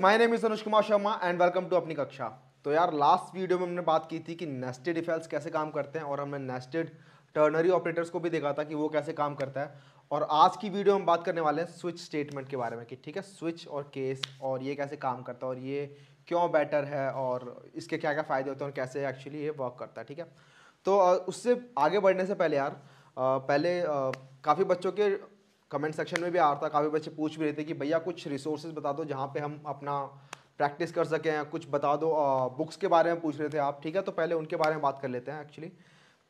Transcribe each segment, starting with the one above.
my name is Anuj Kumar Sharma and welcome to अपनी कक्षा तो यार लास्ट वीडियो में हमने बात की थी कि नेस्टेड इफेल्स कैसे काम करते हैं और हमने नेस्टेड टर्नरी ऑपरेटर्स को भी देखा था कि वो कैसे काम करता है और आज की वीडियो हम बात करने वाले हैं स्विच स्टेटमेंट के बारे में कि ठीक है स्विच और केस और ये कैसे काम करता है और ये क्यों बेटर है और इसके क्या क्या फ़ायदे होते हैं और कैसे एक्चुअली ये वर्क करता है ठीक है तो उससे आगे बढ़ने से पहले यार पहले काफ़ी बच्चों के कमेंट सेक्शन में भी आ रहा था काफ़ी बच्चे पूछ भी रहे थे कि भैया कुछ रिसोर्सेज बता दो जहाँ पे हम अपना प्रैक्टिस कर सकें कुछ बता दो आ, बुक्स के बारे में पूछ रहे थे आप ठीक है तो पहले उनके बारे में बात कर लेते हैं एक्चुअली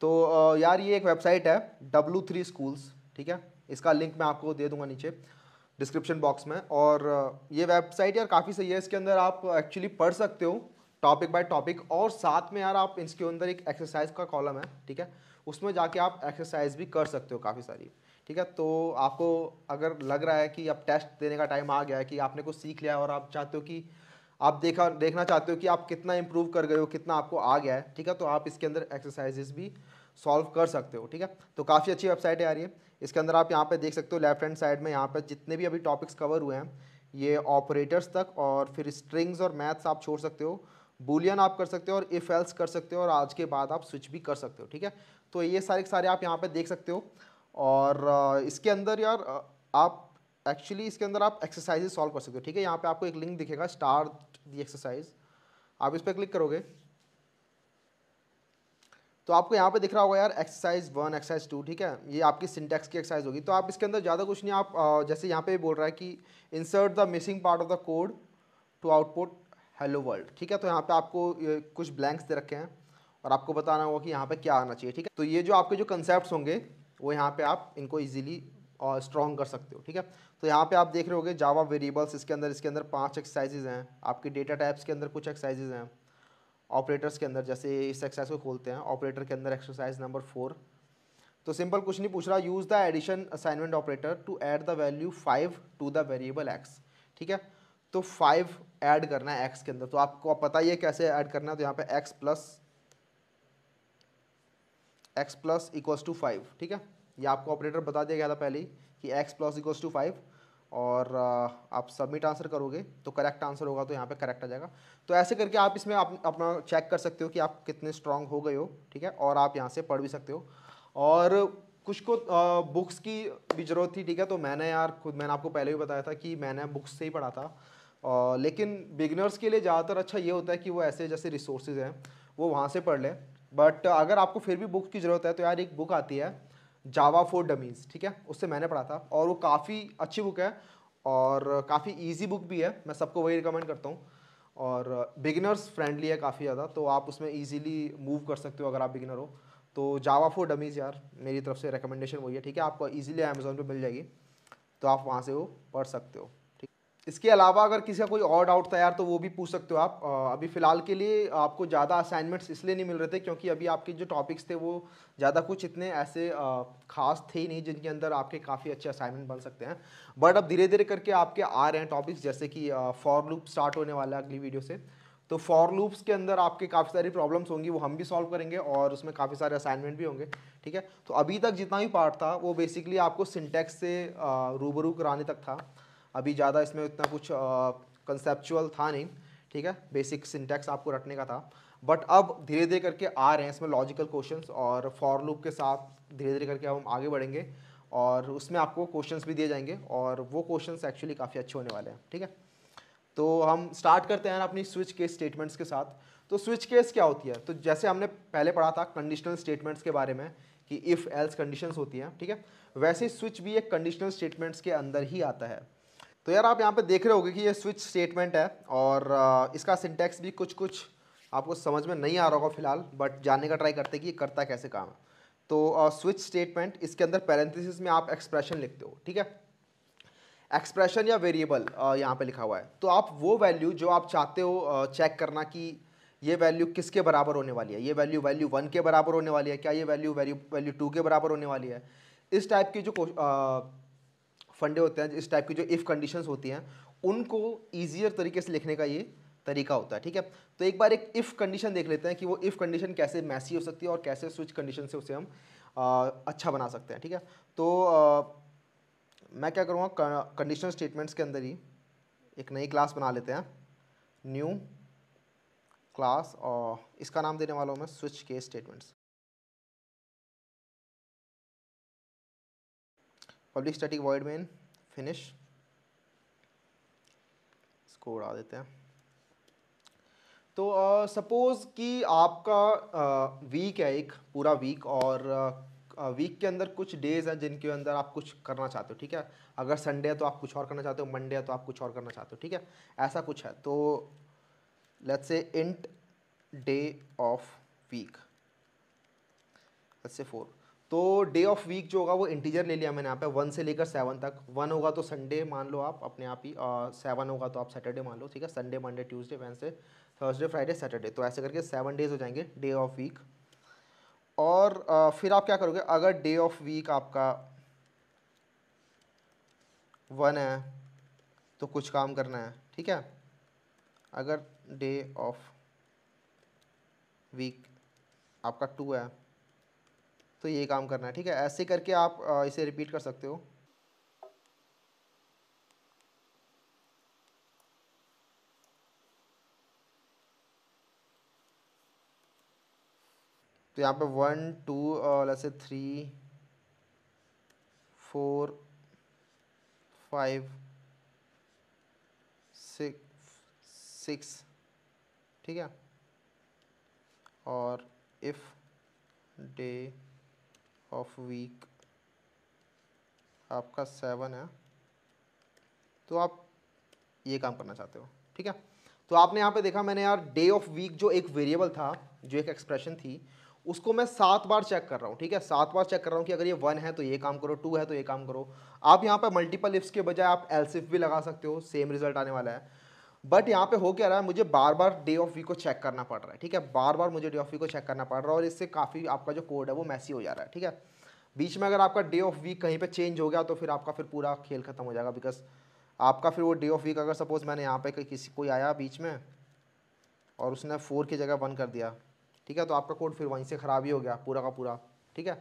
तो आ, यार ये एक वेबसाइट है डब्लू थ्री स्कूल्स ठीक है इसका लिंक मैं आपको दे दूंगा नीचे डिस्क्रिप्शन बॉक्स में और ये वेबसाइट यार काफ़ी सही है इसके अंदर आप एक्चुअली पढ़ सकते हो टॉपिक बाय टॉपिक और साथ में यार आप इसके अंदर एक एक्सरसाइज का कॉलम है ठीक है उसमें जाके आप एक्सरसाइज भी कर सकते हो काफ़ी सारी ठीक है तो आपको अगर लग रहा है कि अब टेस्ट देने का टाइम आ गया है कि आपने कुछ सीख लिया और आप चाहते हो कि आप देखा देखना चाहते हो कि आप कितना इम्प्रूव कर गए हो कितना आपको आ गया है ठीक है तो आप इसके अंदर एक्सरसाइजेस भी सॉल्व कर सकते हो ठीक है तो काफ़ी अच्छी वेबसाइट है आ रही है इसके अंदर आप यहाँ पे देख सकते हो लेफ्ट हैंड साइड में यहाँ पर जितने भी अभी टॉपिक्स कवर हुए हैं ये ऑपरेटर्स तक और फिर स्ट्रिंग्स और मैथ्स आप छोड़ सकते हो बुलियन आप कर सकते हो और इफ़ एल्स कर सकते हो और आज के बाद आप स्विच भी कर सकते हो ठीक है तो ये सारे सारे आप यहाँ पर देख सकते हो और इसके अंदर यार आप एक्चुअली इसके अंदर आप एक्सरसाइजेज सॉल्व कर सकते हो ठीक है यहाँ पे आपको एक लिंक दिखेगा स्टार्ट दी एक्सरसाइज आप इस पर क्लिक करोगे तो आपको यहाँ पे दिख रहा होगा यार एक्सरसाइज वन एक्सरसाइज टू ठीक है ये आपकी सिंटेक्स की एक्सरसाइज होगी तो आप इसके अंदर ज़्यादा कुछ नहीं आप जैसे यहाँ पे बोल रहा है कि insert the missing part of the code to output hello world ठीक है तो यहाँ पे आपको कुछ ब्लैंक्स दे रखे हैं और आपको बताना होगा कि यहाँ पे क्या आना चाहिए ठीक है तो ये जो आपके जो कंसेप्ट होंगे वो यहाँ पे आप इनको इजीली और स्ट्रॉन्ग कर सकते हो ठीक है तो यहाँ पे आप देख रहे होगे जावा वेरिएबल्स इसके अंदर इसके अंदर पांच एक्सरसाइजेज हैं आपके डेटा टाइप्स के अंदर कुछ एक्सरसाइजेज हैं ऑपरेटर्स के अंदर जैसे इस एक्सरसाइज को खोलते हैं ऑपरेटर के अंदर एक्सरसाइज नंबर फोर तो सिंपल कुछ नहीं पूछ रहा use the addition assignment operator to add the value five to the variable X ठीक है तो फाइव ऐड करना है एक्स के अंदर तो आपको पता ही है कैसे ऐड करना है तो यहाँ पे X plus X plus equals to five ठीक है ये आपको ऑपरेटर बता दिया गया था पहले ही कि X plus equals to five और uh, आप सबमिट आंसर करोगे तो करेक्ट आंसर होगा तो यहाँ पे करेक्ट आ जाएगा तो ऐसे करके आप इसमें आप अपना चेक कर सकते हो कि आप कितने स्ट्रांग हो गए हो ठीक है और आप यहाँ से पढ़ भी सकते हो और कुछ को आ, uh, बुक्स की भी ज़रूरत थी ठीक है तो मैंने यार खुद मैंने आपको पहले भी बताया था कि मैंने बुक्स से ही पढ़ा था आ, uh, लेकिन बिगनर्स के लिए ज़्यादातर अच्छा ये होता है कि वो ऐसे जैसे रिसोर्सेज हैं वो वहाँ से पढ़ लें बट अगर आपको फिर भी बुक की ज़रूरत है तो यार एक बुक आती है जावा फॉर डमीज़ ठीक है उससे मैंने पढ़ा था और वो काफ़ी अच्छी बुक है और काफ़ी ईजी बुक भी है मैं सबको वही रिकमेंड करता हूँ और बिगिनर्स फ्रेंडली है काफ़ी ज़्यादा तो आप उसमें ईजिली मूव कर सकते हो अगर आप बिगिनर हो तो जावा फॉर डमीज़ यार मेरी तरफ से रिकमेंडेशन वही है ठीक है आपको ईजिली अमेज़ोन पर मिल जाएगी तो आप वहाँ से वो पढ़ सकते हो इसके अलावा अगर किसी का कोई और डाउट था यार तो वो भी पूछ सकते हो आप अभी फ़िलहाल के लिए आपको ज़्यादा असाइनमेंट्स इसलिए नहीं मिल रहे थे क्योंकि अभी आपके जो टॉपिक्स थे वो ज़्यादा कुछ इतने ऐसे खास थे ही नहीं जिनके अंदर आपके काफ़ी अच्छे असाइनमेंट बन सकते हैं बट अब धीरे धीरे करके आपके आ रहे हैं टॉपिक्स जैसे कि फॉर लूप स्टार्ट होने वाला है अगली वीडियो से तो फॉर लूप्स के अंदर आपके काफ़ी सारी प्रॉब्लम्स होंगी वो हम भी सॉल्व करेंगे और उसमें काफ़ी सारे असाइनमेंट भी होंगे ठीक है तो अभी तक जितना भी पार्ट था वो बेसिकली आपको सिंटेक्स से रूबरू कराने तक था अभी ज़्यादा इसमें इतना कुछ कंसेप्चुअल था नहीं ठीक है बेसिक सिंटेक्स आपको रटने का था बट अब धीरे धीरे करके आ रहे हैं इसमें लॉजिकल क्वेश्चंस और फॉर लूप के साथ धीरे धीरे करके हम आगे बढ़ेंगे और उसमें आपको क्वेश्चंस भी दिए जाएंगे और वो क्वेश्चंस एक्चुअली काफ़ी अच्छे होने वाले हैं ठीक है तो हम स्टार्ट करते हैं अपनी स्विच केस स्टेटमेंट्स के साथ तो स्विच केस क्या होती है तो जैसे हमने पहले पढ़ा था कंडीशनल स्टेटमेंट्स के बारे में कि इफ़ एल्स कंडीशंस होती हैं ठीक है वैसे स्विच भी एक कंडीशनल स्टेटमेंट्स के अंदर ही आता है तो यार आप यहाँ पे देख रहे होगे कि ये स्विच स्टेटमेंट है और इसका सिंटेक्स भी कुछ कुछ आपको समझ में नहीं आ रहा होगा फिलहाल बट जानने का ट्राई करते कि ये करता कैसे काम है तो स्विच स्टेटमेंट इसके अंदर पैरेंथिस में आप एक्सप्रेशन लिखते हो ठीक है एक्सप्रेशन या वेरिएबल यहाँ पे लिखा हुआ है तो आप वो वैल्यू जो आप चाहते हो चेक करना कि ये वैल्यू किसके बराबर होने वाली है ये वैल्यू वैल्यू वन के बराबर होने वाली है क्या ये वैल्यू वैल्यू वैल्यू टू के बराबर होने वाली है इस टाइप की जो फंडे होते हैं इस टाइप की जो इफ़ कंडीशन होती हैं उनको ईजियर तरीके से लिखने का ये तरीका होता है ठीक है तो एक बार एक इफ़ कंडीशन देख लेते हैं कि वो इफ़ कंडीशन कैसे मैसी हो सकती है और कैसे स्विच कंडीशन से उसे हम आ, अच्छा बना सकते हैं ठीक है तो आ, मैं क्या करूँगा कंडीशन स्टेटमेंट्स के अंदर ही एक नई क्लास बना लेते हैं न्यू क्लास और इसका नाम देने वाला हूँ मैं स्विच के statements public static void main finish इसको उड़ा देते हैं तो सपोज़ uh, कि आपका वीक uh, है एक पूरा वीक और वीक uh, के अंदर कुछ डेज़ हैं जिनके अंदर आप कुछ करना चाहते हो ठीक है अगर संडे है तो आप कुछ और करना चाहते हो मंडे है तो आप कुछ और करना चाहते हो ठीक है ऐसा कुछ है तो let's say int day of week let's say four तो डे ऑफ वीक जो होगा वो इंटीजर ले लिया मैंने यहाँ पे वन से लेकर सेवन तक वन होगा तो संडे मान लो आप अपने आप ही सेवन होगा तो आप सैटरडे मान लो ठीक है Sunday Monday Tuesday Wednesday Thursday Friday Saturday तो ऐसे करके सेवन डेज हो जाएंगे डे ऑफ वीक और आ, फिर आप क्या करोगे अगर डे ऑफ वीक आपका वन है तो कुछ काम करना है ठीक है अगर डे ऑफ वीक आपका टू है तो ये काम करना है ठीक है ऐसे करके आप इसे रिपीट कर सकते हो तो यहाँ पे वन टू से three four five six six ठीक है और इफ़ डे ऑफ वीक आपका सेवन है तो आप ये काम करना चाहते हो ठीक है तो आपने यहाँ पे देखा मैंने यार डे ऑफ वीक जो एक वेरिएबल था जो एक एक्सप्रेशन थी उसको मैं सात बार चेक कर रहा हूँ ठीक है सात बार चेक कर रहा हूँ कि अगर ये वन है तो ये काम करो टू है तो ये काम करो आप यहाँ पर मल्टीपल इफ्स के बजाय आप एल्सिफ भी लगा सकते हो सेम रिजल्ट आने वाला है बट यहाँ पे हो क्या रहा है मुझे बार बार डे ऑफ वीक को चेक करना पड़ रहा है ठीक है बार बार मुझे डे ऑफ वीक को चेक करना पड़ रहा है और इससे काफ़ी आपका जो कोड है वो मैसी हो जा रहा है ठीक है बीच में अगर आपका डे ऑफ वीक कहीं पे चेंज हो गया तो फिर आपका फिर पूरा खेल खत्म हो जाएगा बिकॉज आपका फिर वो डे ऑफ वीक अगर सपोज़ मैंने यहाँ पे किसी कोई आया बीच में और उसने फोर की जगह वन कर दिया ठीक है तो आपका कोड फिर वहीं से ख़राब ही हो गया पूरा का पूरा ठीक है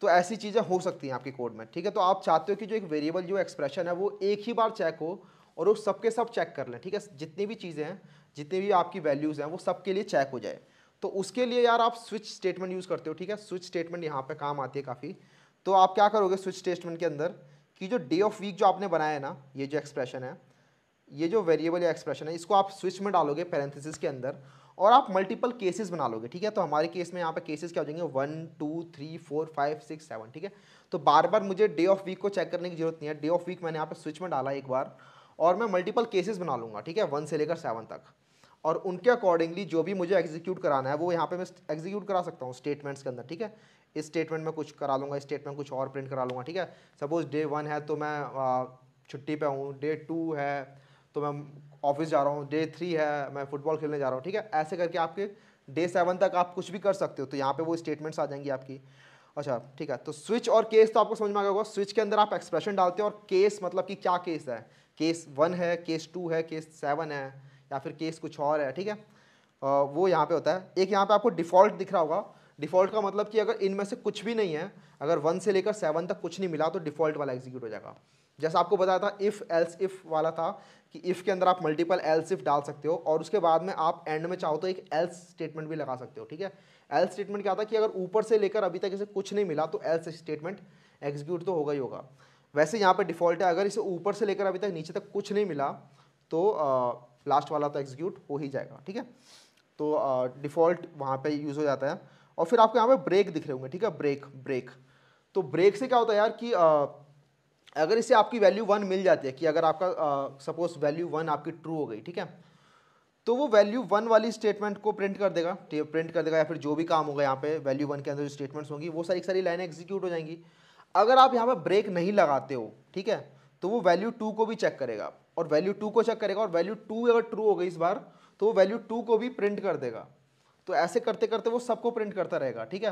तो ऐसी चीज़ें हो सकती हैं आपके कोड में ठीक है तो आप चाहते हो कि जो एक वेरिएबल जो एक्सप्रेशन है वो एक ही बार चेक हो और वो सबके सब चेक कर लें ठीक है जितनी भी चीज़ें हैं जितनी भी आपकी वैल्यूज़ हैं वो सबके लिए चेक हो जाए तो उसके लिए यार आप स्विच स्टेटमेंट यूज़ करते हो ठीक है स्विच स्टेटमेंट यहाँ पे काम आती है काफ़ी तो आप क्या करोगे स्विच स्टेटमेंट के अंदर कि जो डे ऑफ वीक जो आपने बनाया है ना ये जो एक्सप्रेशन है ये जो वेरिएबल या एक्सप्रेशन है इसको आप स्विच में डालोगे पैरेंथिस के अंदर और आप मल्टीपल केसेस बना लोगे ठीक है तो हमारे केस में यहाँ पे केसेस क्या हो जाएंगे one two three four five six seven ठीक है तो बार बार मुझे डे ऑफ वीक को चेक करने की जरूरत नहीं है डे ऑफ वीक मैंने यहाँ पे स्विच में डाला एक बार और मैं मल्टीपल केसेस बना लूँगा ठीक है वन से लेकर सेवन तक और उनके अकॉर्डिंगली जो भी मुझे एग्जीक्यूट कराना है वो यहाँ पे मैं एग्जीक्यूट करा सकता हूँ स्टेटमेंट्स के अंदर ठीक है इस स्टेटमेंट में कुछ करा लूँगा इस स्टेटमेंट कुछ और प्रिंट करा लूँगा ठीक है सपोज डे वन है तो मैं छुट्टी पे हूँ डे टू है तो मैं ऑफिस जा रहा हूँ डे थ्री है मैं फुटबॉल खेलने जा रहा हूँ ठीक है ऐसे करके आपके डे सेवन तक आप कुछ भी कर सकते हो तो यहाँ पर वो स्टेटमेंट्स आ जाएंगी आपकी अच्छा ठीक है तो स्विच और केस तो आपको समझ में आ गया होगा स्विच के अंदर आप एक्सप्रेशन डालते हो और केस मतलब कि क्या केस है केस वन है केस टू है केस सेवन है या फिर केस कुछ और है ठीक है आ, वो यहाँ पे होता है एक यहाँ पे आपको डिफ़ॉल्ट दिख रहा होगा डिफ़ॉल्ट का मतलब कि अगर इनमें से कुछ भी नहीं है अगर वन से लेकर सेवन तक कुछ नहीं मिला तो डिफ़ॉल्ट वाला एग्जीक्यूट हो जाएगा जैसा आपको बताया था इफ़ एल्स इफ़ वाला था कि इफ़ के अंदर आप मल्टीपल एल्स इफ़ डाल सकते हो और उसके बाद में आप एंड में चाहो तो एक एल्स स्टेटमेंट भी लगा सकते हो ठीक है एल्स स्टेटमेंट क्या था कि अगर ऊपर से लेकर अभी तक इसे कुछ नहीं मिला तो एल्स स्टेटमेंट एग्जीक्यूट तो होगा ही होगा वैसे यहाँ पर डिफ़ॉल्ट है अगर इसे ऊपर से लेकर अभी तक नीचे तक कुछ नहीं मिला तो लास्ट वाला तो एग्जीक्यूट हो ही जाएगा ठीक है तो डिफ़ॉल्ट वहाँ पे यूज़ हो जाता है और फिर आपको यहाँ पे ब्रेक दिख रहे होंगे ठीक है ब्रेक ब्रेक तो ब्रेक से क्या होता है यार कि आ, अगर इसे आपकी वैल्यू वन मिल जाती है कि अगर आपका सपोज वैल्यू वन आपकी ट्रू हो गई ठीक है तो वो वैल्यू वन वाली स्टेटमेंट को प्रिंट कर देगा प्रिंट कर देगा या फिर जो भी काम होगा यहाँ पे वैल्यू वन के अंदर जो स्टेटमेंट्स होंगी वो सारी सारी लाइनें एग्जीक्यूट हो जाएंगी अगर आप यहाँ पर ब्रेक नहीं लगाते हो ठीक है तो वो वैल्यू टू को भी चेक करेगा और वैल्यू टू को चेक करेगा और वैल्यू टू अगर ट्रू हो गई इस बार तो वो वैल्यू टू को भी प्रिंट कर देगा तो ऐसे करते करते वो सबको प्रिंट करता रहेगा ठीक है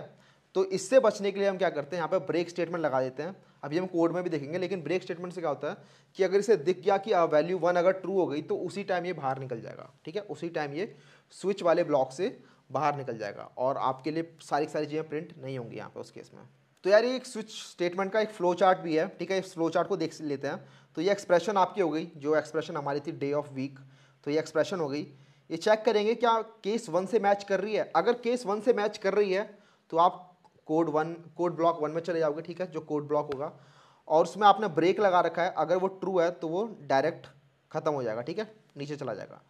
तो इससे बचने के लिए हम क्या करते हैं यहाँ पर ब्रेक स्टेटमेंट लगा देते हैं अभी हम कोड में भी देखेंगे लेकिन ब्रेक स्टेटमेंट से क्या होता है कि अगर इसे दिख गया कि वैल्यू वन अगर ट्रू हो गई तो उसी टाइम ये बाहर निकल जाएगा ठीक है उसी टाइम ये स्विच वाले ब्लॉक से बाहर निकल जाएगा और आपके लिए सारी सारी चीज़ें प्रिंट नहीं होंगी यहाँ पर उस केस में तो यार ये एक स्विच स्टेटमेंट का एक फ्लो चार्ट भी है ठीक है इस फ्लो चार्ट को देख लेते हैं तो ये एक्सप्रेशन आपकी हो गई जो एक्सप्रेशन हमारी थी डे ऑफ वीक तो ये एक्सप्रेशन हो गई ये चेक करेंगे क्या केस वन से मैच कर रही है अगर केस वन से मैच कर रही है तो आप code one code block one में चले जाओगे ठीक है जो कोड ब्लॉक होगा और उसमें आपने ब्रेक लगा रखा है अगर वो ट्रू है तो वो डायरेक्ट खत्म हो जाएगा ठीक है नीचे चला जाएगा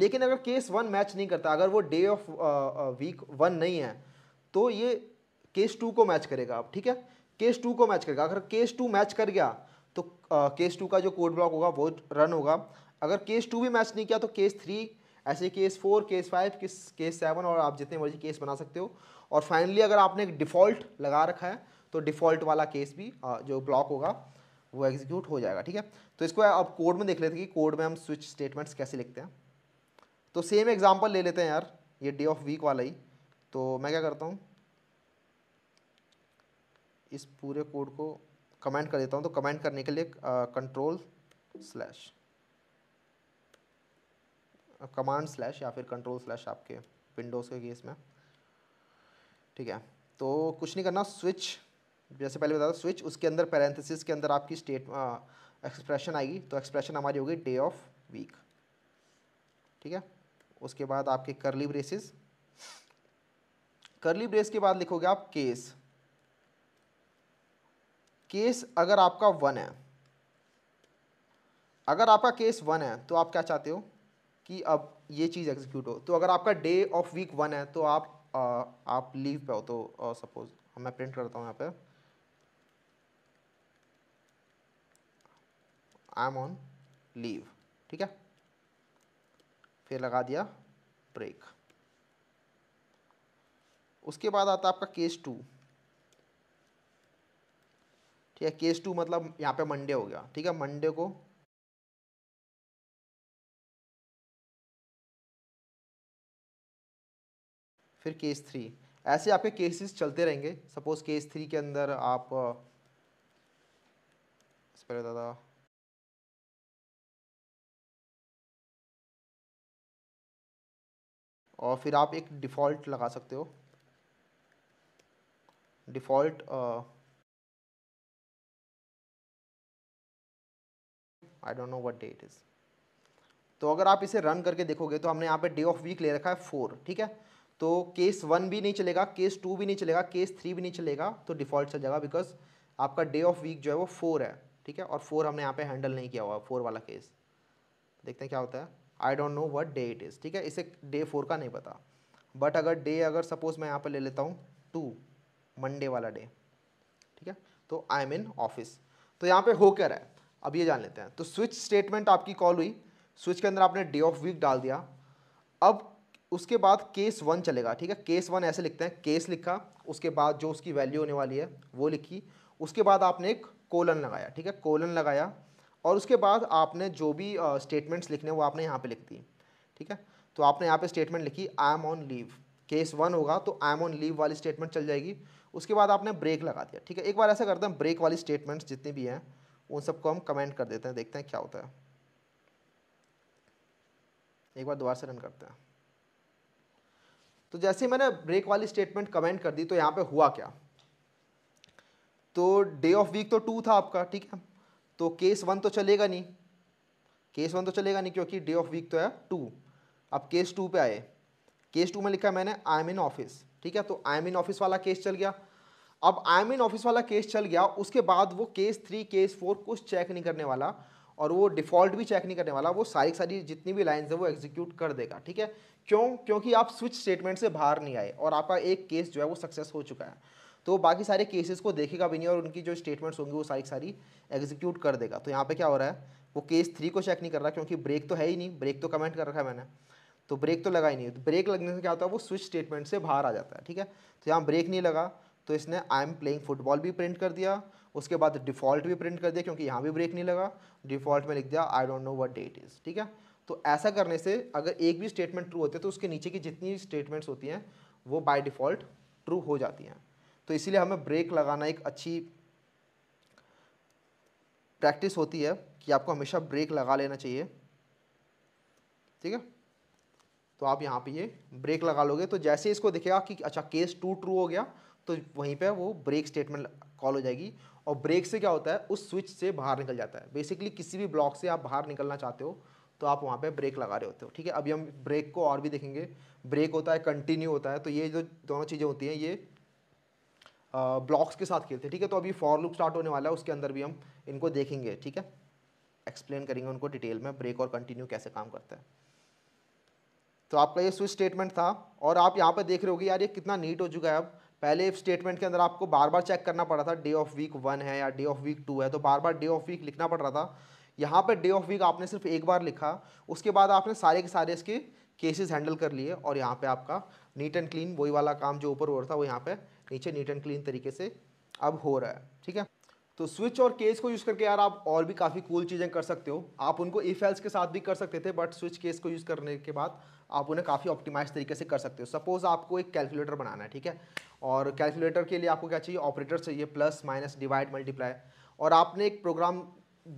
लेकिन अगर केस वन मैच नहीं करता अगर वो डे ऑफ वीक वन नहीं है तो ये केस टू को मैच करेगा आप ठीक है केस टू को मैच करेगा अगर केस टू मैच कर गया तो आ, केस टू का जो कोड ब्लॉक होगा वो रन होगा अगर केस टू भी मैच नहीं किया तो केस थ्री ऐसे case four case five case case seven और आप जितने मर्जी केस बना सकते हो और फाइनली अगर आपने एक डिफ़ॉल्ट लगा रखा है तो डिफ़ॉल्ट वाला केस भी आ, जो ब्लॉक होगा वो एग्जीक्यूट हो जाएगा ठीक है तो इसको आप कोड में देख लेते हैं कि कोड में हम स्विच स्टेटमेंट्स कैसे लिखते हैं तो सेम एग्जाम्पल ले लेते हैं यार ये डे ऑफ वीक वाला ही तो मैं क्या करता हूँ इस पूरे कोड को कमेंट कर देता हूँ तो कमेंट करने के लिए कंट्रोल स्लैश कमांड स्लैश या फिर कंट्रोल स्लैश आपके विंडोज़ के केस में ठीक है तो कुछ नहीं करना स्विच जैसे पहले बताया स्विच उसके अंदर पैरेंथेसिस के अंदर आपकी स्टेट एक्सप्रेशन आएगी तो एक्सप्रेशन हमारी होगी डे ऑफ वीक ठीक है उसके बाद आपके करली ब्रेसिस करली ब्रेस के बाद लिखोगे आप केस केस अगर आपका वन है अगर आपका केस वन है तो आप क्या चाहते हो कि अब ये चीज़ एग्जीक्यूट हो तो अगर आपका डे ऑफ वीक वन है तो आप आ, आप लीव पे हो तो सपोज मैं प्रिंट करता हूँ यहाँ पे आई एम ऑन लीव ठीक है फिर लगा दिया ब्रेक उसके बाद आता है आपका केस टू ठीक है केस टू मतलब यहाँ पे मंडे हो गया ठीक है मंडे को फिर केस थ्री ऐसे आपके केसेस चलते रहेंगे सपोज केस थ्री के अंदर आप दादा और फिर आप एक डिफ़ॉल्ट लगा सकते हो default I don't know what day it is तो अगर आप इसे रन करके देखोगे तो हमने यहाँ पे डे ऑफ वीक ले रखा है फोर ठीक है तो केस वन भी नहीं चलेगा केस टू भी नहीं चलेगा केस थ्री भी नहीं चलेगा तो डिफ़ॉल्ट चल जाएगा बिकॉज आपका डे ऑफ वीक जो है वो फोर है ठीक है और फोर हमने यहाँ पे हैंडल नहीं किया हुआ फोर वाला केस देखते हैं क्या होता है I don't know what day it is ठीक है इसे डे फोर का नहीं पता बट अगर डे अगर सपोज मैं यहाँ पर ले लेता हूँ टू मंडे वाला डे ठीक है तो आई एम इन ऑफिस तो यहाँ पे हो क्या रहा है अब ये जान लेते हैं तो स्विच स्टेटमेंट आपकी कॉल हुई स्विच के अंदर आपने डे ऑफ वीक डाल दिया अब उसके बाद केस वन चलेगा ठीक है केस वन ऐसे लिखते हैं केस लिखा उसके बाद जो उसकी वैल्यू होने वाली है वो लिखी उसके बाद आपने एक कोलन लगाया ठीक है कोलन लगाया और उसके बाद आपने जो भी स्टेटमेंट्स लिखने वो आपने यहाँ पे लिख दी ठीक है तो आपने यहाँ पे स्टेटमेंट लिखी I am on leave case one होगा तो आई एम ऑन लीव वाली स्टेटमेंट चल जाएगी उसके बाद आपने ब्रेक लगा दिया ठीक है एक बार ऐसा करते हैं ब्रेक वाली स्टेटमेंट्स जितनी भी हैं उन सबको हम कमेंट कर देते हैं देखते हैं क्या होता है एक बार दोबारा से रन करते हैं तो जैसे मैंने ब्रेक वाली स्टेटमेंट कमेंट कर दी तो यहाँ पे हुआ क्या तो डे ऑफ वीक तो टू था आपका ठीक है तो केस वन तो चलेगा नहीं केस वन तो चलेगा नहीं क्योंकि डे ऑफ वीक तो है टू अब केस टू पे आए केस टू में लिखा है मैंने आई एम इन ऑफिस ठीक है तो आई एम इन ऑफिस वाला केस चल गया अब आई एम ऑफिस वाला केस चल गया उसके बाद वो केस थ्री केस फोर कुछ चेक नहीं करने वाला और वो डिफ़ॉल्ट भी चेक नहीं करने वाला वो सारी सारी जितनी भी लाइन्स है वो एग्जीक्यूट कर देगा ठीक है क्यों क्योंकि आप स्विच स्टेटमेंट से बाहर नहीं आए और आपका एक केस जो है वो सक्सेस हो चुका है तो बाकी सारे केसेस को देखेगा भी नहीं और उनकी जो स्टेटमेंट्स होंगी वो सारी सारी एग्जीक्यूट कर देगा तो यहाँ पे क्या हो रहा है वो केस थ्री को चेक नहीं कर रहा क्योंकि ब्रेक तो है ही नहीं ब्रेक तो कमेंट कर रखा है मैंने तो ब्रेक तो लगा ही नहीं तो ब्रेक लगने से क्या होता है वो स्विच स्टेटमेंट से बाहर आ जाता है ठीक है तो यहाँ ब्रेक नहीं लगा तो इसने आई एम प्लेइंग फुटबॉल भी प्रिंट कर दिया उसके बाद डिफ़ॉल्ट भी प्रिंट कर दिया क्योंकि यहाँ भी ब्रेक नहीं लगा डिफ़ॉल्ट में लिख दिया I don't know what date is ठीक है तो ऐसा करने से अगर एक भी स्टेटमेंट ट्रू होते हैं तो उसके नीचे की जितनी स्टेटमेंट्स होती हैं वो बाय डिफ़ॉल्ट ट्रू हो जाती हैं तो इसीलिए हमें ब्रेक लगाना एक अच्छी प्रैक्टिस होती है कि आपको हमेशा ब्रेक लगा लेना चाहिए ठीक है तो आप यहाँ पे ये ब्रेक लगा लोगे तो जैसे इसको दिखेगा कि अच्छा केस टू ट्रू हो गया तो वहीं पे वो ब्रेक स्टेटमेंट कॉल हो जाएगी और ब्रेक से क्या होता है उस स्विच से बाहर निकल जाता है बेसिकली किसी भी ब्लॉक से आप बाहर निकलना चाहते हो तो आप वहाँ पे ब्रेक लगा रहे होते हो ठीक है अभी हम ब्रेक को और भी देखेंगे ब्रेक होता है कंटिन्यू होता है तो ये जो दोनों चीज़ें होती हैं ये ब्लॉक्स के साथ खेलते हैं ठीक है तो अभी फॉर लुक स्टार्ट होने वाला है उसके अंदर भी हम इनको देखेंगे ठीक है एक्सप्लेन करेंगे उनको डिटेल में ब्रेक और कंटिन्यू कैसे काम करता है तो आपका ये स्विच स्टेटमेंट था और आप यहाँ पर देख रहे होगे यार ये कितना नीट हो चुका है अब पहले स्टेटमेंट के अंदर आपको बार बार चेक करना पड़ा था डे ऑफ वीक वन है या डे ऑफ वीक टू है तो बार बार डे ऑफ वीक लिखना पड़ रहा था यहाँ पर डे ऑफ वीक आपने सिर्फ एक बार लिखा उसके बाद आपने सारे के सारे इसके केसेस हैंडल कर लिए और यहाँ पे आपका नीट एंड क्लीन वही वाला काम जो ऊपर हो रहा था वो यहाँ पे नीचे नीट एंड क्लीन तरीके से अब हो रहा है ठीक है तो स्विच और केस को यूज़ करके यार आप और भी काफ़ी कूल चीज़ें कर सकते हो आप उनको ई एल्स के साथ भी कर सकते थे बट स्विच केस को यूज़ करने के बाद आप उन्हें काफ़ी ऑप्टिमाइज तरीके से कर सकते हो सपोज़ आपको एक कैलकुलेटर बनाना है ठीक है और कैलकुलेटर के लिए आपको क्या चाहिए ऑपरेटर चाहिए प्लस माइनस डिवाइड मल्टीप्लाई और आपने एक प्रोग्राम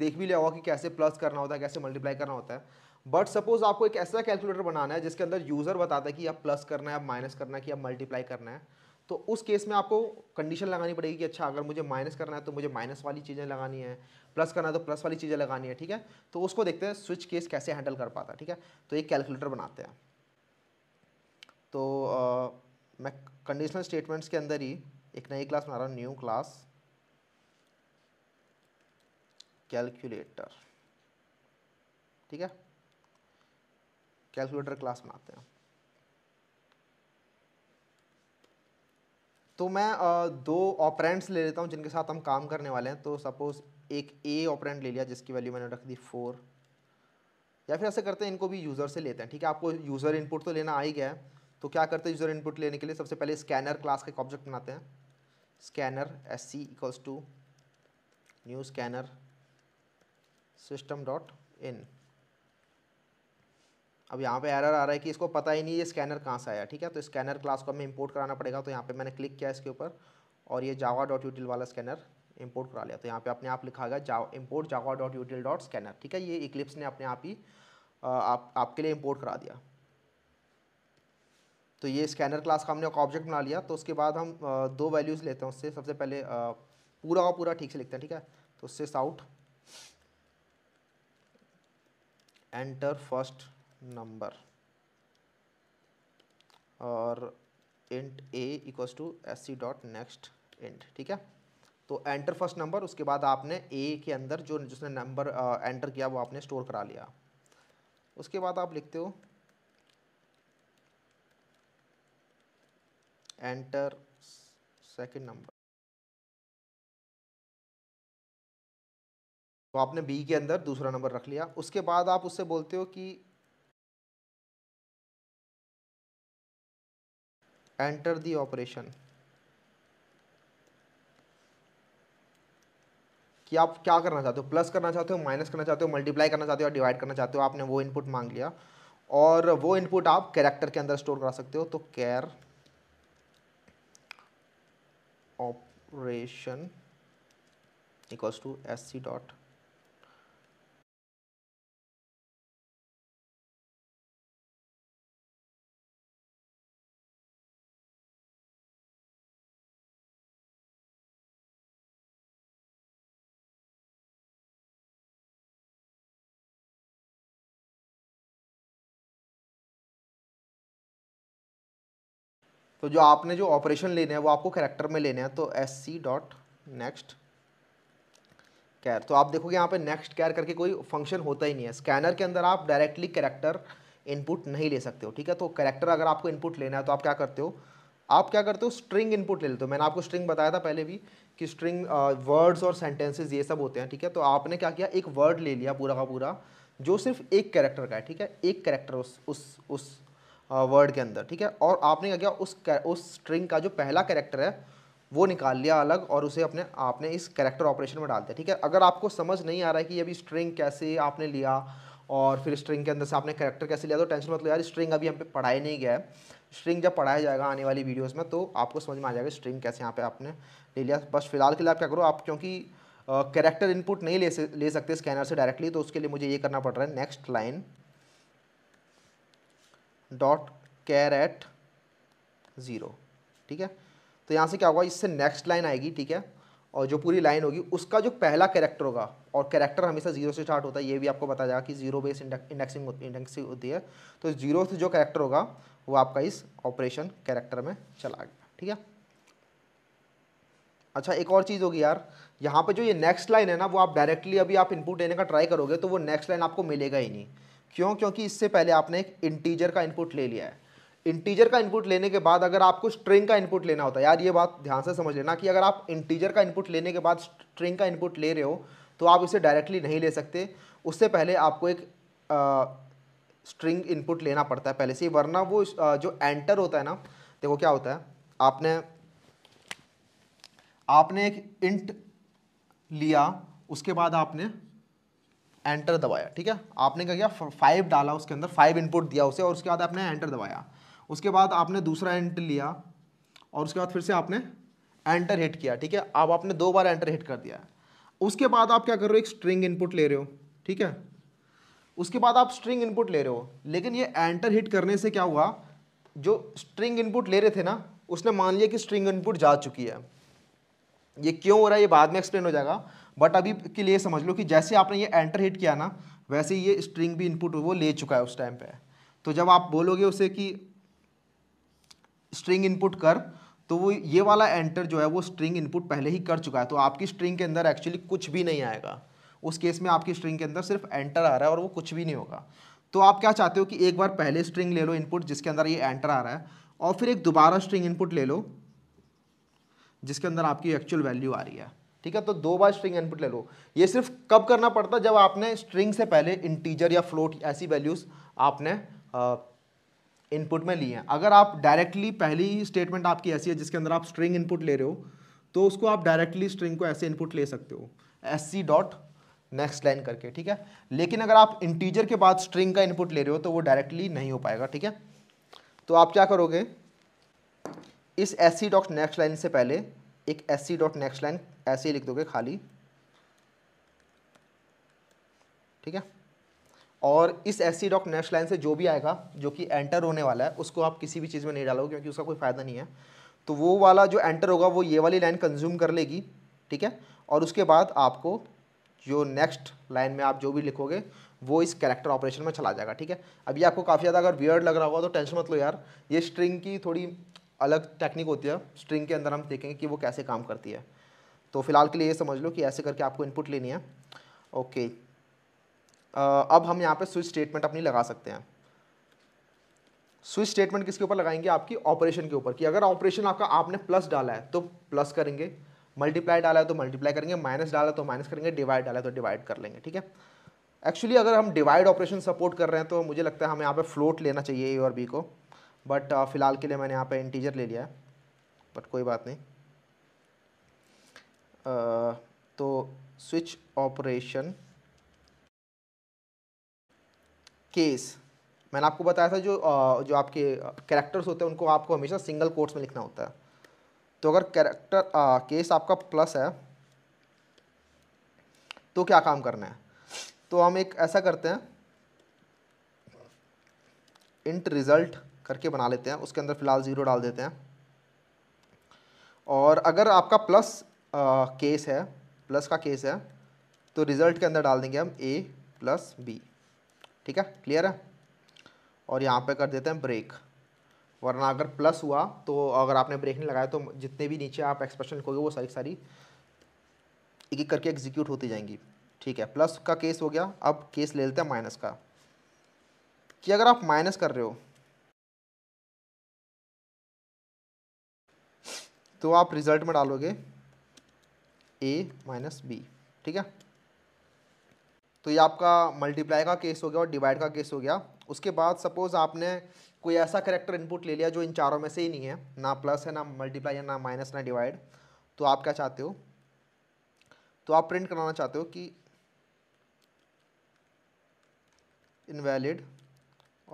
देख भी लिया होगा कि कैसे प्लस करना होता है कैसे मल्टीप्लाई करना होता है बट सपोज आपको एक ऐसा कैलकुलेटर बनाना है जिसके अंदर यूज़र बताता है कि आप प्लस करना है आप माइनस करना है कि आप मल्टीप्लाई करना है तो उस केस में आपको कंडीशन लगानी पड़ेगी कि अच्छा अगर मुझे माइनस करना है तो मुझे माइनस वाली चीज़ें लगानी है प्लस करना है तो प्लस वाली चीज़ें लगानी है ठीक है तो उसको देखते हैं स्विच केस कैसे हैंडल कर पाता है ठीक है तो एक कैलकुलेटर बनाते हैं तो आ, मैं कंडीशनल स्टेटमेंट्स के अंदर ही एक नई क्लास बना रहा हूँ न्यू क्लास कैलकुलेटर ठीक है कैलकुलेटर क्लास बनाते हैं तो मैं दो ऑपरेंट्स ले लेता हूँ जिनके साथ हम काम करने वाले हैं तो सपोज़ एक ए ऑपरेंट ले लिया जिसकी वैल्यू मैंने रख दी फोर या फिर ऐसे करते हैं इनको भी यूज़र से लेते हैं ठीक है आपको यूज़र इनपुट तो लेना आ ही गया है तो क्या करते हैं यूज़र इनपुट लेने के लिए सबसे पहले स्कैनर क्लास का एक ऑब्जेक्ट बनाते हैं scanner S C equals to new scanner system dot in अब यहाँ पे एरर आ रहा है कि इसको पता ही नहीं ये स्कैनर कहाँ से आया ठीक है तो स्कैनर क्लास को हमें इंपोर्ट कराना पड़ेगा तो यहाँ पे मैंने क्लिक किया इसके ऊपर और ये जावा डॉट यूटिल वाला स्कैनर इंपोर्ट करा लिया तो यहाँ पे अपने आप लिखा गया जा import Java dot util dot scanner ठीक है ये इक्लिप्स ने अपने आप ही आप आपके लिए इम्पोर्ट करा दिया तो ये स्कैनर क्लास का हमने एक ऑब्जेक्ट बना लिया तो उसके बाद हम दो वैल्यूज़ लेते हैं उससे सबसे पहले पूरा और पूरा ठीक से लिखते हैं ठीक है तो उससे साउट एंटर फर्स्ट नंबर और int A equals to S C dot next int ठीक है तो एंटर फर्स्ट नंबर उसके बाद आपने ए के अंदर जो जिसने नंबर एंटर किया वो आपने स्टोर करा लिया उसके बाद आप लिखते हो एंटर सेकंड नंबर तो आपने बी के अंदर दूसरा नंबर रख लिया उसके बाद आप उससे बोलते हो कि enter the operation कि आप क्या करना चाहते हो प्लस करना चाहते हो माइनस करना चाहते हो मल्टीप्लाई करना चाहते हो डिवाइड करना चाहते हो आपने वो इनपुट मांग लिया और वो इनपुट आप कैरेक्टर के अंदर स्टोर करा सकते हो तो char operation equals to S C dot तो जो आपने जो ऑपरेशन लेने हैं वो आपको करेक्टर में लेने हैं तो S C dot next char तो आप देखोगे यहाँ पे नेक्स्ट कैर करके कोई फंक्शन होता ही नहीं है स्कैनर के अंदर आप डायरेक्टली करेक्टर इनपुट नहीं ले सकते हो ठीक है तो करेक्टर अगर आपको इनपुट लेना है तो आप क्या करते हो आप क्या करते हो स्ट्रिंग इनपुट ले लेते हो मैंने आपको स्ट्रिंग बताया था पहले भी कि स्ट्रिंग वर्ड्स और सेंटेंसेज ये सब होते हैं ठीक है तो आपने क्या किया एक वर्ड ले लिया पूरा का पूरा जो सिर्फ एक कैरेक्टर का है ठीक है एक कैरेक्टर उस उस उस वर्ड के अंदर ठीक है और आपने क्या किया उस उस स्ट्रिंग का जो पहला कैरेक्टर है वो निकाल लिया अलग और उसे अपने आपने इस कैरेक्टर ऑपरेशन में डाल दिया ठीक है अगर आपको समझ नहीं आ रहा है कि अभी स्ट्रिंग कैसे आपने लिया और फिर स्ट्रिंग के अंदर से आपने कैरेक्टर कैसे लिया तो टेंशन मत लो यार स्ट्रिंग अभी हम पे पढ़ाया नहीं गया है स्ट्रिंग जब पढ़ाया जाएगा आने वाली वीडियोस में तो आपको समझ में आ जाएगा स्ट्रिंग कैसे यहाँ पे आपने ले लिया बस फिलहाल के लिए आप क्या करो आप क्योंकि कैरेक्टर इनपुट नहीं ले ले सकते स्कैनर से डायरेक्टली तो उसके लिए मुझे ये करना पड़ रहा है next line dot char at zero ठीक है तो यहाँ से क्या होगा इससे नेक्स्ट लाइन आएगी ठीक है और जो पूरी लाइन होगी उसका जो पहला कैरेक्टर होगा और कैरेक्टर हमेशा जीरो से स्टार्ट होता है ये भी आपको बताया जाएगा कि जीरो बेस इंडेक्सिंग इंडेक्सिंग होती है तो जीरो से जो कैरेक्टर होगा वो आपका इस ऑपरेशन कैरेक्टर में चला गया ठीक है अच्छा एक और चीज़ होगी यार यहाँ पे जो ये नेक्स्ट लाइन है ना वो आप डायरेक्टली अभी आप इनपुट देने का ट्राई करोगे तो वो नेक्स्ट लाइन आपको मिलेगा ही नहीं क्यों क्योंकि इससे पहले आपने एक इंटीजर का इनपुट ले लिया है इंटीजर का इनपुट लेने के बाद अगर आपको स्ट्रिंग का इनपुट लेना होता है यार ये बात ध्यान से समझ लेना कि अगर आप इंटीजर का इनपुट लेने के बाद स्ट्रिंग का इनपुट ले रहे हो तो आप इसे डायरेक्टली नहीं ले सकते उससे पहले आपको एक स्ट्रिंग इनपुट लेना पड़ता है पहले से वरना वो जो एंटर होता है ना देखो क्या होता है आपने आपने एक इंट लिया उसके बाद आपने एंटर दबाया ठीक है आपने क्या किया फाइव डाला उसके अंदर फाइव इनपुट दिया उसे और उसके बाद आपने एंटर दबाया उसके बाद आपने दूसरा एंट लिया और उसके बाद फिर से आपने एंटर हिट किया ठीक है अब आपने दो बार एंटर हिट कर दिया उसके बाद आप क्या कर रहे हो एक स्ट्रिंग इनपुट ले रहे हो ठीक है उसके बाद आप स्ट्रिंग इनपुट ले रहे हो लेकिन ये एंटर हिट करने से क्या हुआ जो स्ट्रिंग इनपुट ले रहे थे ना उसने मान लिया कि स्ट्रिंग इनपुट जा चुकी है ये क्यों हो रहा है ये बाद में एक्सप्लेन हो जाएगा बट अभी के लिए समझ लो कि जैसे आपने ये एंटर हिट किया ना वैसे ये स्ट्रिंग भी इनपुट वो ले चुका है उस टाइम पे तो जब आप बोलोगे उसे कि स्ट्रिंग इनपुट कर तो वो ये वाला एंटर जो है वो स्ट्रिंग इनपुट पहले ही कर चुका है तो आपकी स्ट्रिंग के अंदर एक्चुअली कुछ भी नहीं आएगा उस केस में आपकी स्ट्रिंग के अंदर सिर्फ एंटर आ रहा है और वो कुछ भी नहीं होगा तो आप क्या चाहते हो कि एक बार पहले स्ट्रिंग ले लो इनपुट जिसके अंदर ये एंटर आ रहा है और फिर एक दोबारा स्ट्रिंग इनपुट ले लो जिसके अंदर आपकी एक्चुअल वैल्यू आ रही है ठीक है तो दो बार स्ट्रिंग इनपुट ले लो ये सिर्फ कब करना पड़ता है जब आपने स्ट्रिंग से पहले इंटीजर या फ्लोट ऐसी वैल्यूज़ आपने इनपुट में लिए हैं अगर आप डायरेक्टली पहली स्टेटमेंट आपकी ऐसी है जिसके अंदर आप स्ट्रिंग इनपुट ले रहे हो तो उसको आप डायरेक्टली स्ट्रिंग को ऐसे इनपुट ले सकते हो S C dot next line करके ठीक है लेकिन अगर आप इंटीजर के बाद स्ट्रिंग का इनपुट ले रहे हो तो वो डायरेक्टली नहीं हो पाएगा ठीक है तो आप क्या करोगे इस S C dot next line से पहले एक S C dot next line ऐसे ही लिख दोगे खाली ठीक है और इस S C dot next line से जो भी आएगा जो कि एंटर होने वाला है उसको आप किसी भी चीज़ में नहीं डालोगे क्योंकि उसका कोई फ़ायदा नहीं है तो वो वाला जो एंटर होगा वो ये वाली लाइन कंज्यूम कर लेगी ठीक है और उसके बाद आपको जो नेक्स्ट लाइन में आप जो भी लिखोगे वो इस कैरेक्टर ऑपरेशन में चला जाएगा ठीक है अब ये आपको काफ़ी ज़्यादा अगर वियर्ड लग रहा होगा तो टेंशन मत लो यार ये स्ट्रिंग की थोड़ी अलग टेक्निक होती है स्ट्रिंग के अंदर हम देखेंगे कि वो कैसे काम करती है तो फिलहाल के लिए ये समझ लो कि ऐसे करके आपको इनपुट लेनी है ओके अब हम यहाँ पे स्विच स्टेटमेंट अपनी लगा सकते हैं स्विच स्टेटमेंट किसके ऊपर लगाएंगे आपकी ऑपरेशन के ऊपर कि अगर ऑपरेशन आपका आपने प्लस डाला है तो प्लस करेंगे मल्टीप्लाई डाला है तो मल्टीप्लाई करेंगे माइनस डाला तो माइनस करेंगे डिवाइड डाला है तो डिवाइड तो कर लेंगे ठीक है एक्चुअली अगर हम डिवाइड ऑपरेशन सपोर्ट कर रहे हैं तो मुझे लगता है हमें यहाँ पे फ्लोट लेना चाहिए ए और बी को बट फिलहाल के लिए मैंने यहाँ पे इंटीजर ले लिया है बट कोई बात नहीं तो स्विच ऑपरेशन केस मैंने आपको बताया था जो जो आपके कैरेक्टर्स होते हैं उनको आपको हमेशा सिंगल कोर्ट्स में लिखना होता है तो अगर कैरेक्टर केस आपका प्लस है तो क्या काम करना है तो हम एक ऐसा करते हैं इंट रिज़ल्ट करके बना लेते हैं उसके अंदर फ़िलहाल ज़ीरो डाल देते हैं और अगर आपका प्लस केस है प्लस का केस है तो रिजल्ट के अंदर डाल देंगे हम ए प्लस बी ठीक है क्लियर है और यहाँ पे कर देते हैं ब्रेक वरना अगर प्लस हुआ तो अगर आपने ब्रेक नहीं लगाया तो जितने भी नीचे आप एक्सप्रेशन लिखोगे वो सारी सारी एक एक करके एग्जीक्यूट होती जाएंगी ठीक है प्लस का केस हो गया अब केस ले लेते हैं माइनस का कि अगर आप माइनस कर रहे हो तो आप रिजल्ट में डालोगे ए माइनस बी ठीक है तो ये आपका मल्टीप्लाई का केस हो गया और डिवाइड का केस हो गया उसके बाद सपोज़ आपने कोई ऐसा करेक्टर इनपुट ले लिया जो इन चारों में से ही नहीं है ना प्लस है ना मल्टीप्लाई है ना माइनस ना डिवाइड तो आप क्या चाहते हो तो आप प्रिंट कराना चाहते हो कि इनवैलिड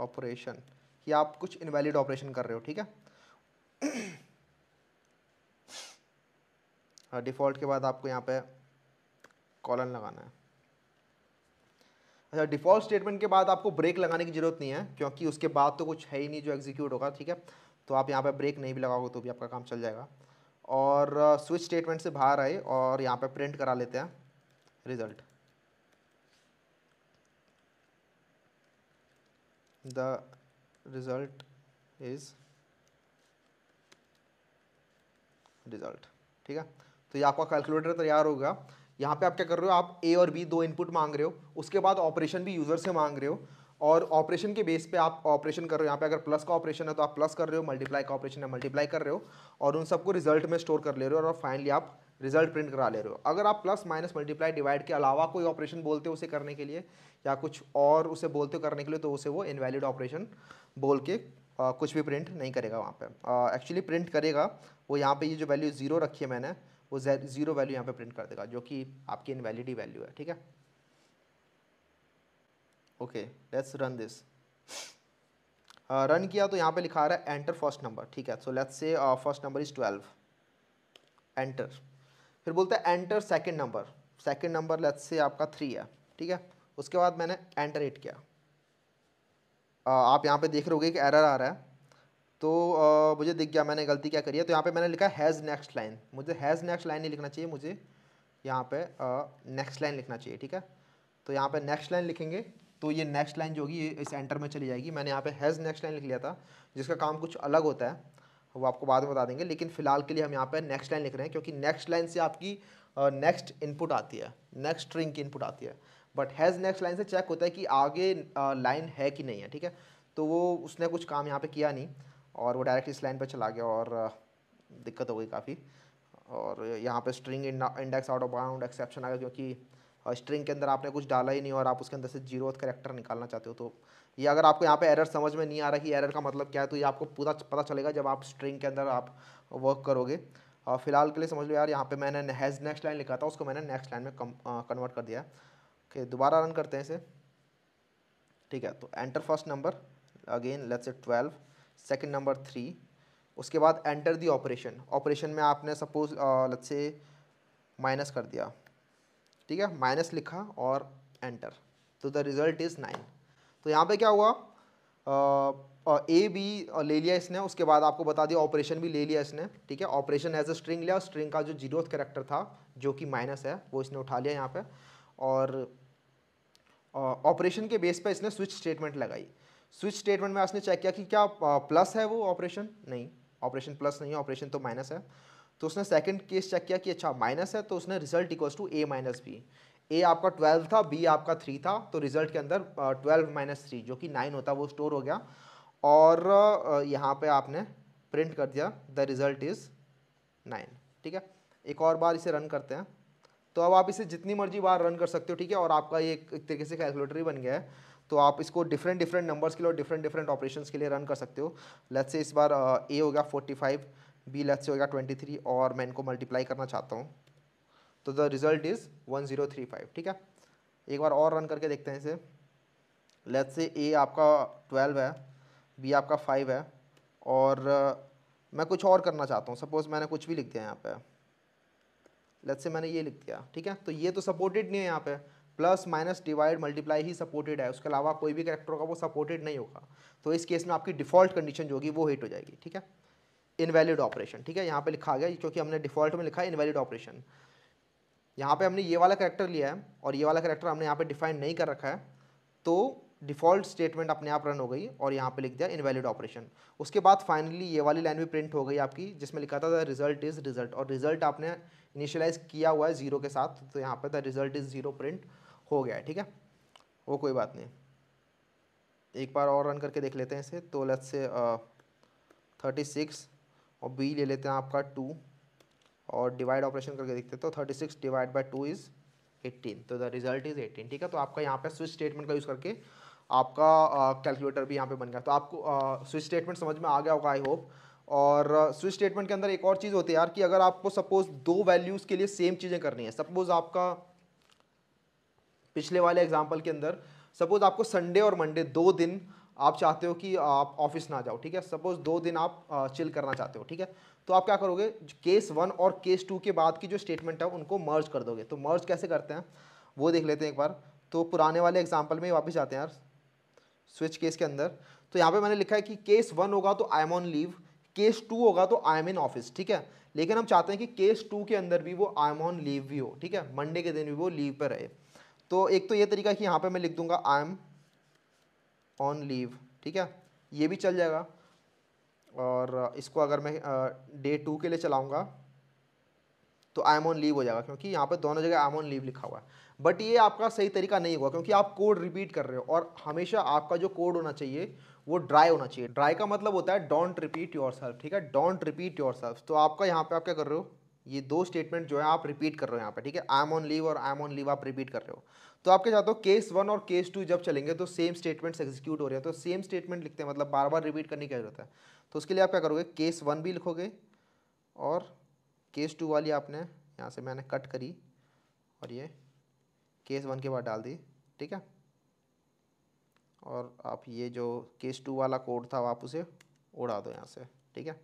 ऑपरेशन या आप कुछ इनवैलिड ऑपरेशन कर रहे हो ठीक है डिफ़ॉल्ट हाँ, के बाद आपको यहाँ पे कॉलन लगाना है अच्छा डिफ़ॉल्ट स्टेटमेंट के बाद आपको ब्रेक लगाने की ज़रूरत नहीं है क्योंकि उसके बाद तो कुछ है ही नहीं जो एग्जीक्यूट होगा ठीक है तो आप यहाँ पर ब्रेक नहीं भी लगाओगे तो भी आपका काम चल जाएगा और स्विच स्टेटमेंट से बाहर आए और यहाँ पर प्रिंट करा लेते हैं result the result is result ठीक है तो ये आपका कैलकुलेटर तैयार होगा यहाँ पे आप क्या कर रहे हो आप ए और बी दो इनपुट मांग रहे हो उसके बाद ऑपरेशन भी यूज़र से मांग रहे हो और ऑपरेशन के बेस पे आप ऑपरेशन कर रहे हो यहाँ पे अगर प्लस का ऑपरेशन है तो आप प्लस कर रहे हो मल्टीप्लाई का ऑपरेशन है मल्टीप्लाई कर रहे हो और उन सबको रिजल्ट में स्टोर कर ले रहे हो और फाइनली आप रिजल्ट प्रिंट करा ले रहे हो अगर आप प्लस माइनस मल्टीप्लाई डिवाइड के अलावा कोई ऑपरेशन बोलते हो उसे करने के लिए या कुछ और उसे बोलते हो करने के लिए तो उसे वो इनवैलिड ऑपरेशन बोल के आ, कुछ भी प्रिंट नहीं करेगा वहाँ पर एक्चुअली प्रिंट करेगा वो यहाँ पर ये जो वैल्यू ज़ीरो रखी है मैंने वो ज़ीरो वैल्यू यहाँ पे प्रिंट कर देगा जो कि आपकी इनवैलिडी वैल्यू है ठीक है okay let's run this run किया तो यहाँ पे लिखा रहा है एंटर फर्स्ट नंबर ठीक है so let's say first number is twelve enter फिर बोलते हैं enter second number second number let's say आपका थ्री है ठीक है उसके बाद मैंने एंटर हिट किया uh, आप यहाँ पे देख रहे हो कि एरर आ रहा है तो आ, मुझे दिख गया मैंने गलती क्या करी है तो यहाँ पे मैंने लिखा हैज़ नेक्स्ट लाइन मुझे हैज़ नेक्स्ट लाइन नहीं लिखना चाहिए मुझे यहाँ पे नेक्स्ट लाइन लिखना चाहिए ठीक है तो यहाँ पे नेक्स्ट लाइन लिखेंगे तो ये नेक्स्ट लाइन जो होगी ये इस एंटर में चली जाएगी मैंने यहाँ पे हैज़ नेक्स्ट लाइन लिख लिया था जिसका काम कुछ अलग होता है वो आपको बाद में बता देंगे लेकिन फिलहाल के लिए हम यहाँ पे नेक्स्ट लाइन लिख रहे हैं क्योंकि नेक्स्ट लाइन से आपकी नेक्स्ट इनपुट आती है नेक्स्ट स्ट्रिंग की इनपुट आती है बट हैज़ नेक्स्ट लाइन से चेक होता है कि आगे लाइन है कि नहीं है ठीक है तो वो उसने कुछ काम यहाँ पर किया नहीं और वो डायरेक्ट इस लाइन पर चला गया और दिक्कत हो गई काफ़ी और यहाँ पे string index out of bound exception आ गया क्योंकि स्ट्रिंग के अंदर आपने कुछ डाला ही नहीं और आप उसके अंदर से जीरो करेक्टर निकालना चाहते हो तो ये अगर आपको यहाँ पे एरर समझ में नहीं आ रहा कि एरर का मतलब क्या है तो ये आपको पूरा पता चलेगा जब आप स्ट्रिंग के अंदर आप वर्क करोगे और फिलहाल के लिए समझ लो यार यहाँ पे मैंने हैज़ नेक्स्ट लाइन लिखा था उसको मैंने नेक्स्ट लाइन में कन्वर्ट कर दिया ओके दोबारा रन करते हैं इसे ठीक है तो enter first number again let's a twelve second number three उसके बाद एंटर दी ऑपरेशन ऑपरेशन में आपने सपोज लत से माइनस कर दिया ठीक है माइनस लिखा और एंटर तो द रिज़ल्ट इज़ नाइन तो यहाँ पे क्या हुआ ए बी ले लिया इसने उसके बाद आपको बता दिया ऑपरेशन भी ले लिया इसने ठीक है ऑपरेशन एज अ स्ट्रिंग लिया स्ट्रिंग का जो जीरो करेक्टर था जो कि माइनस है वो इसने उठा लिया यहाँ पर और ऑपरेशन के बेस पर इसने स्विच स्टेटमेंट लगाई स्विच स्टेटमेंट में उसने चेक किया कि क्या प्लस है वो ऑपरेशन नहीं ऑपरेशन प्लस नहीं है ऑपरेशन तो माइनस है तो उसने सेकंड केस चेक किया कि अच्छा माइनस है तो उसने result equals to a minus b a आपका ट्वेल्व था बी आपका थ्री था तो रिजल्ट के अंदर ट्वेल्व माइनस थ्री जो कि नाइन होता वो स्टोर हो गया और यहाँ पे आपने प्रिंट कर दिया द रिजल्ट इज़ नाइन ठीक है एक और बार इसे रन करते हैं तो अब आप इसे जितनी मर्जी बार रन कर सकते हो ठीक है और आपका ये एक तरीके से कैलकुलेटर ही बन गया है तो आप इसको डिफरेंट डिफरेंट नंबर्स के लिए और डिफरेंट डिफरेंट ऑपरेशन के लिए रन कर सकते हो लेट्स से इस बार ए हो गया forty five B let's say हो गया ट्वेंटी थ्री और मैं इनको मल्टीप्लाई करना चाहता हूँ तो the result is one zero three five ठीक है एक बार और रन करके देखते हैं इसे लेट्स से ए आपका ट्वेल्व है बी आपका फाइव है और मैं कुछ और करना चाहता हूँ सपोज़ मैंने कुछ भी लिख दिया यहाँ पर लेट्स से मैंने ये लिख दिया ठीक है तो ये तो सपोर्टेड नहीं है यहाँ पर प्लस माइनस डिवाइड मल्टीप्लाई ही सपोर्टेड है उसके अलावा कोई भी करेक्टर होगा वो सपोर्टेड नहीं होगा तो इस केस में आपकी डिफॉल्ट कंडीशन जो होगी वो हिट हो जाएगी ठीक है इनवैलिड ऑपरेशन ठीक है यहाँ पे लिखा गया क्योंकि हमने डिफॉल्ट में लिखा है इनवैलिड ऑपरेशन यहाँ पे हमने ये वाला करेक्टर लिया है और ये वाला करेक्टर हमने यहाँ पे डिफाइन नहीं कर रखा है तो डिफ़ॉल्ट स्टेटमेंट अपने आप रन हो गई और यहाँ पे लिख दिया इनवैलिड ऑपरेशन उसके बाद फाइनली ये वाली लाइन भी प्रिंट हो गई आपकी जिसमें लिखा था द रिजल्ट इज़ रिजल्ट और रिजल्ट आपने इनिशियलाइज किया हुआ है जीरो के साथ तो यहाँ पर the result is zero print हो गया है ठीक है वो कोई बात नहीं एक बार और रन करके देख लेते हैं इसे तो लेट्स से थर्टी सिक्स और बी ले लेते हैं आपका टू और डिवाइड ऑपरेशन करके देखते हैं तो thirty six divide by two is eighteen तो द रिजल्ट इज़ एट्टीन ठीक है तो आपका यहाँ पे स्विच स्टेटमेंट का यूज़ करके आपका कैलकुलेटर uh, भी यहाँ पे बन गया तो आपको स्विच uh, स्टेटमेंट समझ में आ गया होगा आई होप और स्विच uh, स्टेटमेंट के अंदर एक और चीज़ होती है यार कि अगर आपको सपोज़ दो वैल्यूज़ के लिए सेम चीज़ें करनी है सपोज़ आपका पिछले वाले एग्जाम्पल के अंदर सपोज़ आपको संडे और मंडे दो दिन आप चाहते हो कि आप ऑफिस ना जाओ ठीक है सपोज़ दो दिन आप चिल करना चाहते हो ठीक है तो आप क्या करोगे केस वन और केस टू के बाद की जो स्टेटमेंट है उनको मर्ज कर दोगे तो मर्ज कैसे करते हैं वो देख लेते हैं एक बार तो पुराने वाले एग्जाम्पल में वापस जाते हैं यार स्विच केस के अंदर तो यहाँ पे मैंने लिखा है कि केस वन होगा तो I am on leave case two होगा तो आई एम इन ऑफिस ठीक है लेकिन हम चाहते हैं कि केस टू के अंदर भी वो आई एम ऑन लीव भी हो ठीक है मंडे के दिन भी वो लीव पर रहे तो एक तो ये तरीका कि यहाँ पे मैं लिख दूंगा आई एम ऑन लीव ठीक है ये भी चल जाएगा और इसको अगर मैं डे टू के लिए चलाऊंगा तो आई एम ऑन लीव हो जाएगा क्योंकि यहाँ पे दोनों जगह आई एम ऑन लीव लिखा हुआ है बट ये आपका सही तरीका नहीं हुआ क्योंकि आप कोड रिपीट कर रहे हो और हमेशा आपका जो कोड होना चाहिए वो ड्राई होना चाहिए ड्राई का मतलब होता है डोंट रिपीट योर ठीक है डोंट रिपीट योर तो आपका यहाँ पे आप क्या कर रहे हो ये दो स्टेटमेंट जो है आप रिपीट कर रहे हो यहाँ पे ठीक है आई एम ऑन लीव और आई एम ऑन लीव आप रिपीट कर रहे हो तो आपके चाहते हो केस वन और केस टू जब चलेंगे तो सेम स्टेटमेंट्स एग्जीक्यूट हो रहे हैं तो सेम स्टेटमेंट लिखते हैं मतलब बार बार रिपीट करने की जरूरत है तो उसके लिए आप क्या करोगे केस वन भी लिखोगे और केस टू वाली आपने यहाँ से मैंने कट करी और ये केस वन के बाद डाल दी ठीक है और आप ये जो केस टू वाला कोड था आप उसे उड़ा दो यहाँ से ठीक है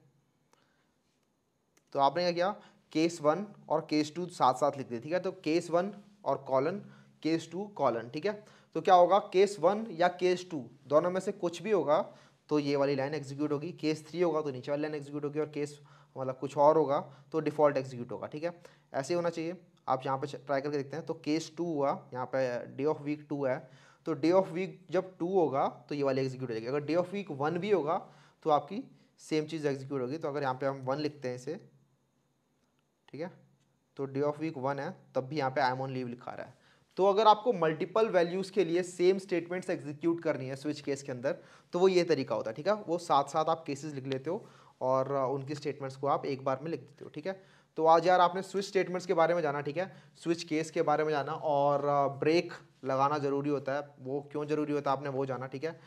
तो आपने क्या किया केस वन और केस टू साथ साथ लिख ठीक है तो केस वन और कॉलन केस टू कॉलन ठीक है तो क्या होगा केस वन या केस टू दोनों में से कुछ भी होगा तो ये वाली लाइन एग्जीक्यूट होगी केस थ्री होगा तो नीचे वाली लाइन एग्जीक्यूट होगी और केस मतलब कुछ और होगा तो डिफ़ॉल्ट एग्जीक्यूट होगा ठीक है ऐसे होना चाहिए आप यहाँ पे ट्राई करके देखते हैं तो केस टू हुआ यहाँ पे डे ऑफ वीक टू है तो डे ऑफ वीक जब टू होगा तो ये वाली एग्जीक्यूट हो जाएगी अगर डे ऑफ वीक वन भी होगा तो आपकी सेम चीज़ एग्जीक्यूट होगी तो अगर यहाँ पे हम वन लिखते हैं इसे ठीक है तो डे ऑफ वीक वन है तब भी यहाँ पे आई एम ऑन लीव लिखा रहा है तो अगर आपको मल्टीपल वैल्यूज़ के लिए सेम स्टेटमेंट्स एग्जीक्यूट करनी है स्विच केस के अंदर तो वो ये तरीका होता है ठीक है वो साथ साथ आप केसेस लिख लेते हो और उनकी स्टेटमेंट्स को आप एक बार में लिख देते हो ठीक है तो आज यार आपने स्विच स्टेटमेंट्स के बारे में जाना ठीक है स्विच केस के बारे में जाना और ब्रेक लगाना ज़रूरी होता है वो क्यों ज़रूरी होता है आपने वो जाना ठीक है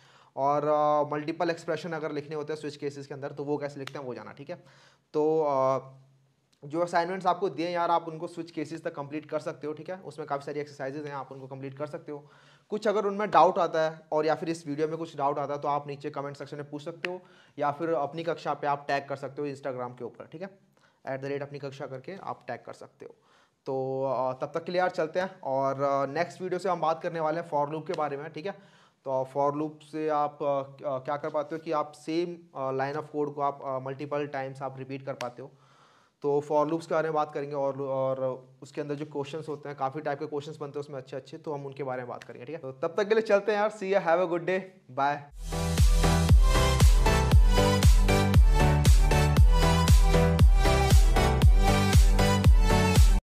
और मल्टीपल एक्सप्रेशन अगर लिखने होते हैं स्विच केसेस के अंदर तो वो कैसे लिखते हैं वो जाना ठीक है तो uh, जो असाइनमेंट्स आपको दिए यार आप उनको स्विच केसेस तक कंप्लीट कर सकते हो ठीक है उसमें काफ़ी सारी एक्सरसाइजेज हैं आप उनको कंप्लीट कर सकते हो कुछ अगर उनमें डाउट आता है और या फिर इस वीडियो में कुछ डाउट आता है तो आप नीचे कमेंट सेक्शन में पूछ सकते हो या फिर अपनी कक्षा पे आप टैग कर सकते हो इंस्टाग्राम के ऊपर ठीक है एट द रेट अपनी कक्षा करके आप टैग कर सकते हो तो तब तक के लिए यार चलते हैं और नेक्स्ट वीडियो से हम बात करने वाले हैं फॉर लूप के बारे में ठीक है तो फॉर लूप से आप क्या कर पाते हो कि आप सेम लाइन ऑफ कोड को आप मल्टीपल टाइम्स आप रिपीट कर पाते हो तो फॉर लूप्स के बारे में बात करेंगे और और उसके अंदर जो क्वेश्चंस होते हैं काफ़ी टाइप के क्वेश्चंस बनते हैं उसमें अच्छे अच्छे तो हम उनके बारे में बात करेंगे ठीक है तो तब तक के लिए चलते हैं यार see have a good day bye